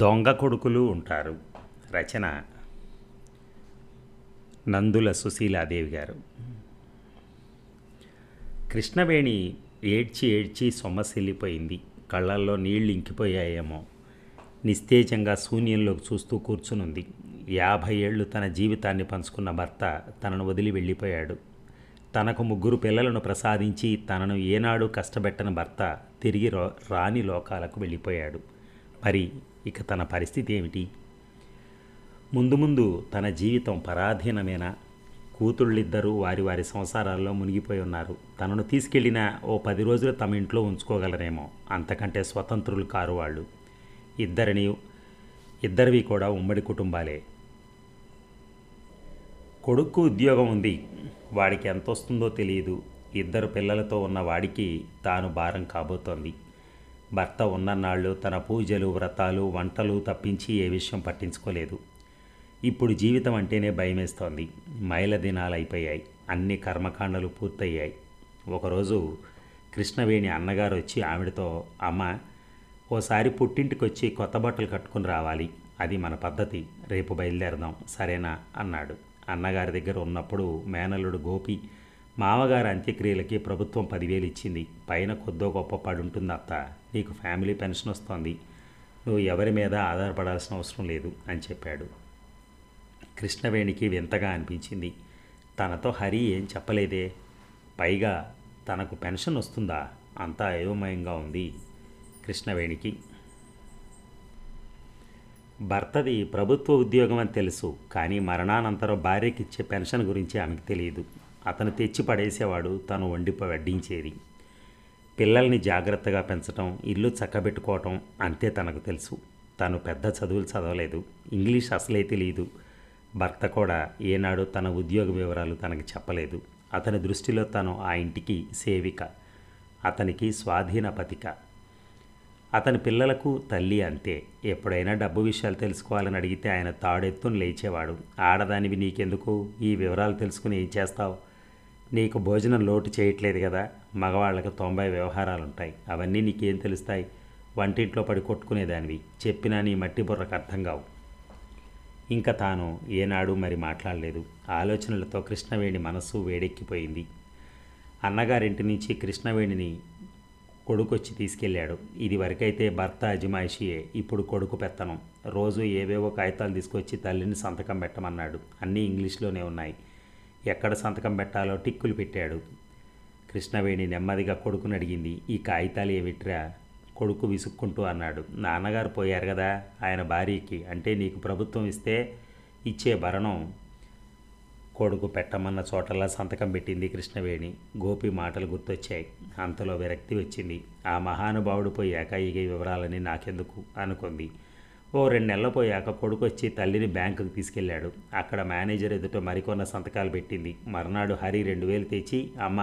దొంగ కొడుకులు ఉంటారు రచన నందుల సుశీలాదేవి గారు కృష్ణవేణి ఏడ్చి ఏడ్చి సొమ్మసిల్లిపోయింది కళ్ళల్లో నీళ్లు ఇంకిపోయాయేమో నిస్తేజంగా శూన్యంలోకి చూస్తూ కూర్చునుంది యాభై ఏళ్ళు తన జీవితాన్ని పంచుకున్న భర్త తనను వదిలి వెళ్ళిపోయాడు తనకు ముగ్గురు పిల్లలను ప్రసాదించి తనను ఏనాడు కష్టపెట్టని భర్త తిరిగి రాని లోకాలకు వెళ్ళిపోయాడు మరి ఇక తన పరిస్థితి ఏమిటి ముందు ముందు తన జీవితం పరాధీనమైన కూతుళ్ళిద్దరూ వారి వారి సంసారాల్లో మునిగిపోయి ఉన్నారు తనను తీసుకెళ్లిన ఓ పది రోజులు తమ ఇంట్లో ఉంచుకోగలరేమో అంతకంటే స్వతంత్రులు కారు వాళ్ళు ఇద్దరిని ఇద్దరివి కూడా ఉమ్మడి కుటుంబాలే కొడుక్కు ఉద్యోగం ఉంది వాడికి ఎంత వస్తుందో తెలియదు ఇద్దరు పిల్లలతో ఉన్న వాడికి తాను భారం కాబోతోంది భర్త ఉన్ననాళ్ళు తన పూజలు వ్రతాలు వంటలు తప్పించి ఏ విషయం పట్టించుకోలేదు ఇప్పుడు జీవితం అంటేనే భయమేస్తోంది మైల దినాలు అయిపోయాయి అన్ని కర్మకాండలు పూర్తయ్యాయి ఒకరోజు కృష్ణవేణి అన్నగారు వచ్చి ఆవిడతో అమ్మ ఓసారి పుట్టింటికొచ్చి కొత్త బట్టలు కట్టుకుని రావాలి అది మన పద్ధతి రేపు బయలుదేరదాం సరేనా అన్నాడు అన్నగారి దగ్గర ఉన్నప్పుడు మేనల్లుడు గోపి మామగారి అంత్యక్రియలకి ప్రభుత్వం పదివేలు ఇచ్చింది పైన కొద్దో గొప్ప పడుంటుంది అత్త నీకు ఫ్యామిలీ పెన్షన్ వస్తోంది నువ్వు ఎవరి మీద ఆధారపడాల్సిన అవసరం లేదు అని చెప్పాడు కృష్ణవేణికి వింతగా అనిపించింది తనతో హరి ఏం చెప్పలేదే పైగా తనకు పెన్షన్ వస్తుందా అంతా అయోమయంగా ఉంది కృష్ణవేణికి భర్తది ప్రభుత్వ ఉద్యోగం అని తెలుసు కానీ మరణానంతరం భార్యకి ఇచ్చే పెన్షన్ గురించి ఆమెకు తెలియదు అతను తెచ్చి పడేసేవాడు తను వండి వడ్డించేది పిల్లల్ని జాగ్రత్తగా పెంచడం ఇల్లు చక్కబెట్టుకోవటం అంతే తనకు తెలుసు తను పెద్ద చదువులు చదవలేదు ఇంగ్లీష్ అసలే తెలియదు భర్త కూడా ఏనాడు తన ఉద్యోగ వివరాలు తనకు చెప్పలేదు అతని దృష్టిలో తను ఆ ఇంటికి సేవిక అతనికి స్వాధీన పతిక అతని పిల్లలకు తల్లి అంతే ఎప్పుడైనా డబ్బు విషయాలు తెలుసుకోవాలని అడిగితే ఆయన తాడెత్తును లేచేవాడు ఆడదానివి నీకెందుకు ఈ వివరాలు తెలుసుకుని ఏం చేస్తావు నీకు భోజనం లోటు చేయట్లేదు కదా మగవాళ్ళకి తొంభై వ్యవహారాలు ఉంటాయి అవన్నీ నీకేం తెలుస్తాయి వంటింట్లో పడి కొట్టుకునేదానివి చెప్పినా నీ మట్టి బుర్రకు అర్థం కావు ఇంకా తాను ఏనాడు మరి మాట్లాడలేదు ఆలోచనలతో కృష్ణవేణి మనస్సు వేడెక్కిపోయింది అన్నగారింటి నుంచి కృష్ణవేణిని కొడుకు వచ్చి తీసుకెళ్ళాడు ఇది వరకైతే భర్త అజమాయిషియే ఇప్పుడు కొడుకు పెత్తనం రోజు ఏవేవో కాగితాలు తీసుకొచ్చి తల్లిని సంతకం పెట్టమన్నాడు అన్నీ ఇంగ్లీష్లోనే ఉన్నాయి ఎక్కడ సంతకం పెట్టాలో టిక్కులు పెట్టాడు కృష్ణవేణి నెమ్మదిగా కొడుకుని అడిగింది ఈ కాగితాలు ఏమిట్రా కొడుకు విసుక్కుంటూ అన్నాడు నాన్నగారు పోయారు కదా ఆయన భార్యకి అంటే నీకు ప్రభుత్వం ఇస్తే ఇచ్చే భరణం కొడుకు పెట్టమన్న చోటల్లా సంతకం పెట్టింది కృష్ణవేణి గోపి మాటలు గుర్తొచ్చాయి అంతలో విరక్తి వచ్చింది ఆ మహానుభావుడు పోయాక ఇక వివరాలని నాకెందుకు అనుకుంది ఓ రెండు నెలలు పోయాక కొడుకు వచ్చి తల్లిని బ్యాంకుకు తీసుకెళ్లాడు అక్కడ మేనేజర్ ఎదుట మరికొన్న సంతకాలు పెట్టింది మర్నాడు హరి రెండు వేలు తెచ్చి అమ్మ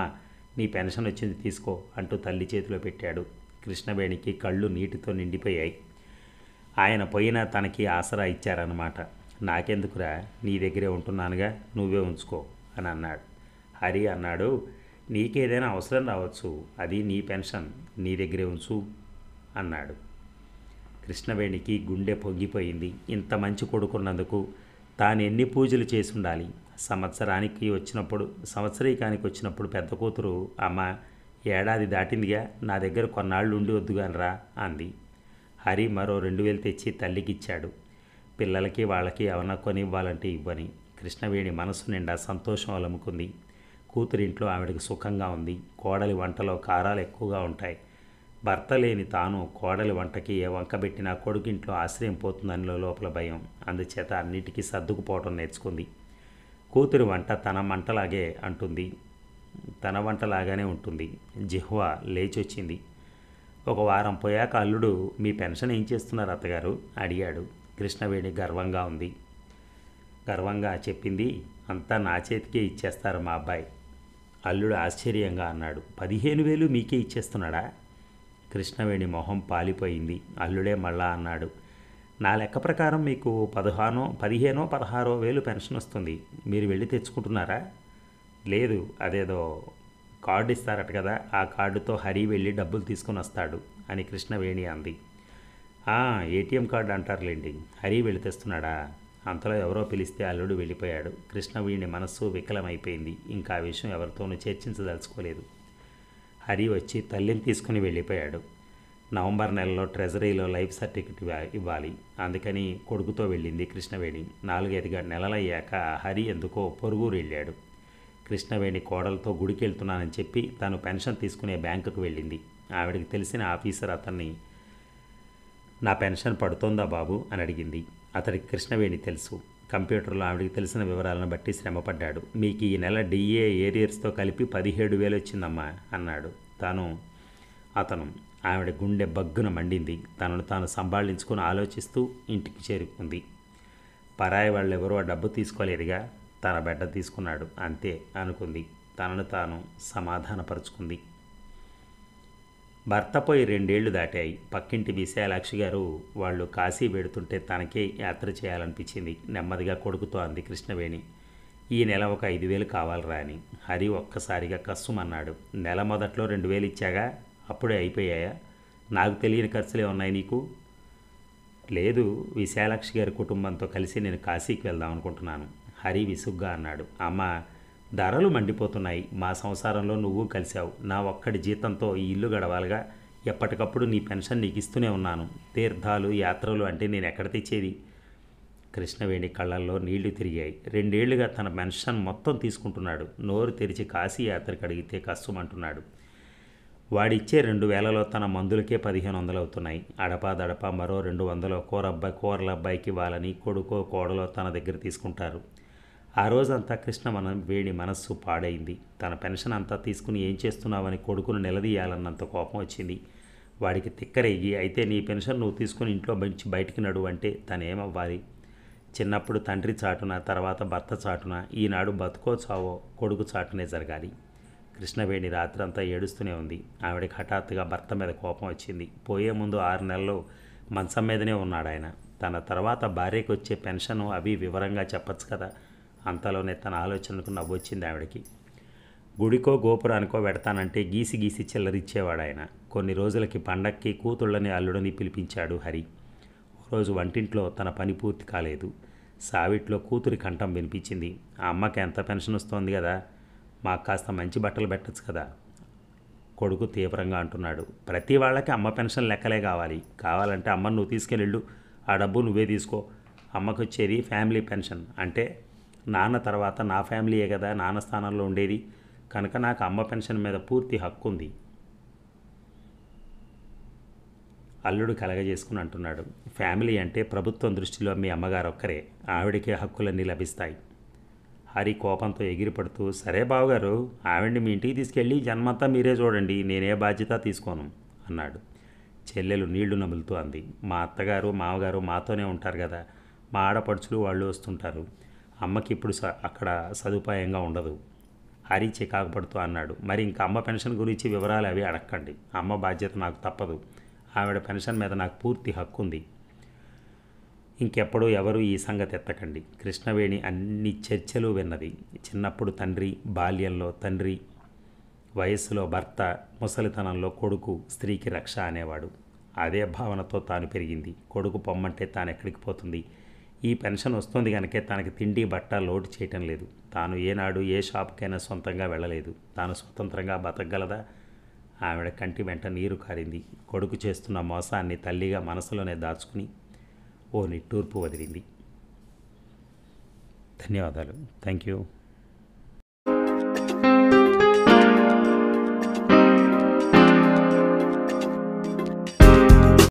నీ పెన్షన్ వచ్చింది తీసుకో అంటూ తల్లి చేతిలో పెట్టాడు కృష్ణవేణికి కళ్ళు నీటితో నిండిపోయాయి ఆయన పోయినా తనకి ఆసరా ఇచ్చారన్నమాట నాకెందుకురా నీ దగ్గరే ఉంటున్నానుగా నువ్వే ఉంచుకో అని అన్నాడు హరి అన్నాడు నీకేదైనా అవసరం రావచ్చు అది నీ పెన్షన్ నీ దగ్గరే ఉంచు అన్నాడు కృష్ణవేణికి గుండె పొంగిపోయింది ఇంత మంచి కొడుకున్నందుకు తాను ఎన్ని పూజలు చేసి ఉండాలి సంవత్సరానికి వచ్చినప్పుడు సంవత్సరీకానికి వచ్చినప్పుడు పెద్ద కూతురు అమ్మ ఏడాది దాటిందిగా నా దగ్గర కొన్నాళ్ళు ఉండి వద్దుగానరా అంది హరి మరో రెండు వేలు తెచ్చి తల్లికిచ్చాడు పిల్లలకి వాళ్ళకి ఏమన్నా కొని ఇవ్వాలంటే ఇవ్వని కృష్ణవేణి మనసు నిండా సంతోషం అలముకుంది కూతురింట్లో ఆవిడకి సుఖంగా ఉంది కోడలి వంటలో కారాలు ఎక్కువగా ఉంటాయి భర్త లేని తాను కోడలి వంటకి ఏ వంక పెట్టినా కొడుకింట్లో ఆశ్రయం పోతుందని లోపల భయం అందుచేత అన్నిటికీ సర్దుకుపోవటం నేర్చుకుంది కూతురి వంట తన మంటలాగే అంటుంది తన వంటలాగానే ఉంటుంది జిహ్వ లేచొచ్చింది ఒక వారం పోయాక అల్లుడు మీ పెన్షన్ ఏం చేస్తున్నారు అత్తగారు అడిగాడు కృష్ణవేణి గర్వంగా ఉంది గర్వంగా చెప్పింది అంతా నా చేతికే ఇచ్చేస్తారు మా అబ్బాయి అల్లుడు ఆశ్చర్యంగా అన్నాడు పదిహేను వేలు మీకే ఇచ్చేస్తున్నాడా కృష్ణవేణి మొహం పాలిపోయింది అల్లుడే మళ్ళా అన్నాడు నా లెక్క ప్రకారం మీకు పదహానో పదిహేనో పదహారో వేలు పెన్షన్ వస్తుంది మీరు వెళ్ళి తెచ్చుకుంటున్నారా లేదు అదేదో కార్డు ఇస్తారట కదా ఆ కార్డుతో హరి వెళ్ళి డబ్బులు తీసుకుని వస్తాడు అని కృష్ణవేణి అంది ఏటీఎం కార్డు అంటారులేండి హరి తెస్తున్నాడా అంతలో ఎవరో పిలిస్తే అల్లుడు వెళ్ళిపోయాడు కృష్ణ వీడిని మనస్సు వికలమైపోయింది ఇంకా ఆ విషయం ఎవరితోనూ చర్చించదలుచుకోలేదు హరి వచ్చి తల్లిని తీసుకుని వెళ్ళిపోయాడు నవంబర్ నెలలో ట్రెజరీలో లైఫ్ సర్టిఫికెట్ ఇవ్వాలి అందుకని కొడుకుతో వెళ్ళింది కృష్ణవేణి నాలుగైదుగా నెలలయ్యాక హరి ఎందుకో పొరుగురు వెళ్ళాడు కృష్ణవేణి కోడలతో గుడికి వెళ్తున్నానని చెప్పి తను పెన్షన్ తీసుకునే బ్యాంకుకు వెళ్ళింది ఆవిడకి తెలిసిన ఆఫీసర్ అతన్ని నా పెన్షన్ పడుతోందా బాబు అని అడిగింది అతడికి కృష్ణవేణి తెలుసు కంప్యూటర్లో ఆవిడికి తెలిసిన వివరాలను బట్టి శ్రమపడ్డాడు మీకు ఈ నెల డిఏ ఏరియర్స్తో కలిపి పదిహేడు వేలు వచ్చిందమ్మా అన్నాడు తాను అతను ఆవిడ గుండె బగ్గున మండింది తనను తాను సంభాళించుకుని ఆలోచిస్తూ ఇంటికి చేరుకుంది పరాయి వాళ్ళు ఎవరో డబ్బు తీసుకోలేదుగా తన బిడ్డ తీసుకున్నాడు అంతే అనుకుంది తనను తాను సమాధానపరుచుకుంది భర్తపోయి రెండేళ్లు దాటాయి పక్కింటి విశాలాక్షి గారు వాళ్ళు కాశీ వెడుతుంటే తనకే యాత్ర చేయాలనిపించింది నెమ్మదిగా కొడుకుతో అంది కృష్ణవేణి ఈ నెల ఒక ఐదు వేలు కావాలరా అని హరి ఒక్కసారిగా కస్సుమన్నాడు నెల మొదట్లో రెండు వేలు ఇచ్చాగా అప్పుడే అయిపోయాయా నాకు తెలియని ఖర్చులే ఉన్నాయి నీకు లేదు విశాలాక్షి గారి కుటుంబంతో కలిసి నేను కాశీకి వెళ్దాం అనుకుంటున్నాను హరి విసుగ్గా అన్నాడు అమ్మ ధరలు మండిపోతున్నాయి మా సంసారంలో నువ్వు కలిశావు నా ఒక్కడి జీతంతో ఈ ఇల్లు గడవాలిగా ఎప్పటికప్పుడు నీ పెన్షన్ నీకు ఇస్తూనే ఉన్నాను తీర్థాలు యాత్రలు అంటే నేను ఎక్కడ తెచ్చేది కృష్ణవేణి కళ్ళల్లో నీళ్లు తిరిగాయి రెండేళ్లుగా తన పెన్షన్ మొత్తం తీసుకుంటున్నాడు నోరు తెరిచి కాశీ యాత్రకు అడిగితే కష్టమంటున్నాడు వాడిచ్చే రెండు వేలలో తన మందులకే పదిహేను వందలు అవుతున్నాయి దడప మరో రెండు వందలు కోరబ్బాయి కూరలబ్బాయికి ఇవ్వాలని కొడుకో కోడలో తన దగ్గర తీసుకుంటారు ఆ రోజంతా కృష్ణ మన వేడి మనస్సు పాడైంది తన పెన్షన్ అంతా తీసుకుని ఏం చేస్తున్నావని కొడుకును నిలదీయాలన్నంత కోపం వచ్చింది వాడికి తిక్కరేగి అయితే నీ పెన్షన్ నువ్వు తీసుకుని ఇంట్లో మంచి బయటికి నడు అంటే తను ఏమవ్వాలి చిన్నప్పుడు తండ్రి చాటున తర్వాత భర్త చాటున ఈనాడు బతుకో చావో కొడుకు చాటునే జరగాలి కృష్ణవేణి రాత్రంతా ఏడుస్తూనే ఉంది ఆవిడకి హఠాత్తుగా భర్త మీద కోపం వచ్చింది పోయే ముందు ఆరు నెలలు మంచం మీదనే ఉన్నాడు ఆయన తన తర్వాత భార్యకు వచ్చే పెన్షన్ అవి వివరంగా చెప్పచ్చు కదా అంతలోనే తన ఆలోచనకు వచ్చింది ఆవిడకి గుడికో గోపురానికో పెడతానంటే గీసి గీసి చిల్లరిచ్చేవాడు ఆయన కొన్ని రోజులకి పండక్కి కూతుళ్ళని అల్లుడని పిలిపించాడు హరి రోజు వంటింట్లో తన పని పూర్తి కాలేదు సావిట్లో కూతురి కంఠం వినిపించింది ఆ అమ్మకి ఎంత పెన్షన్ వస్తోంది కదా మాకు కాస్త మంచి బట్టలు పెట్టచ్చు కదా కొడుకు తీవ్రంగా అంటున్నాడు ప్రతి వాళ్ళకి అమ్మ పెన్షన్ లెక్కలే కావాలి కావాలంటే అమ్మను నువ్వు తీసుకెళ్ళిళ్ళు ఆ డబ్బు నువ్వే తీసుకో అమ్మకు వచ్చేది ఫ్యామిలీ పెన్షన్ అంటే నాన్న తర్వాత నా ఫ్యామిలీయే కదా నాన్న స్థానంలో ఉండేది కనుక నాకు అమ్మ పెన్షన్ మీద పూర్తి హక్కు ఉంది అల్లుడు కలగజేసుకుని అంటున్నాడు ఫ్యామిలీ అంటే ప్రభుత్వం దృష్టిలో మీ అమ్మగారు ఒక్కరే ఆవిడకే హక్కులన్నీ లభిస్తాయి హరి కోపంతో ఎగిరిపడుతూ సరే బావగారు ఆవిడ్ని మీ ఇంటికి తీసుకెళ్ళి జన్మంతా మీరే చూడండి నేనే బాధ్యత తీసుకోను అన్నాడు చెల్లెలు నీళ్లు నములుతూ అంది మా అత్తగారు మామగారు మాతోనే ఉంటారు కదా మా ఆడపడుచులు వాళ్ళు వస్తుంటారు అమ్మకి ఇప్పుడు అక్కడ సదుపాయంగా ఉండదు హరి చికాకు పడుతూ అన్నాడు మరి ఇంకా అమ్మ పెన్షన్ గురించి వివరాలు అవి అడక్కండి అమ్మ బాధ్యత నాకు తప్పదు ఆవిడ పెన్షన్ మీద నాకు పూర్తి హక్కు ఉంది ఇంకెప్పుడూ ఎవరు ఈ సంగతి ఎత్తకండి కృష్ణవేణి అన్ని చర్చలు విన్నది చిన్నప్పుడు తండ్రి బాల్యంలో తండ్రి వయస్సులో భర్త ముసలితనంలో కొడుకు స్త్రీకి రక్ష అనేవాడు అదే భావనతో తాను పెరిగింది కొడుకు పొమ్మంటే తాను ఎక్కడికి పోతుంది ఈ పెన్షన్ వస్తుంది కనుకే తనకి తిండి బట్ట లోటు చేయటం లేదు తాను ఏనాడు ఏ షాప్కైనా సొంతంగా వెళ్ళలేదు తాను స్వతంత్రంగా బతకగలదా ఆవిడ కంటి వెంట నీరు కారింది కొడుకు చేస్తున్న మోసాన్ని తల్లిగా మనసులోనే దాచుకుని ఓ నిట్టూర్పు వదిలింది ధన్యవాదాలు థ్యాంక్ యూ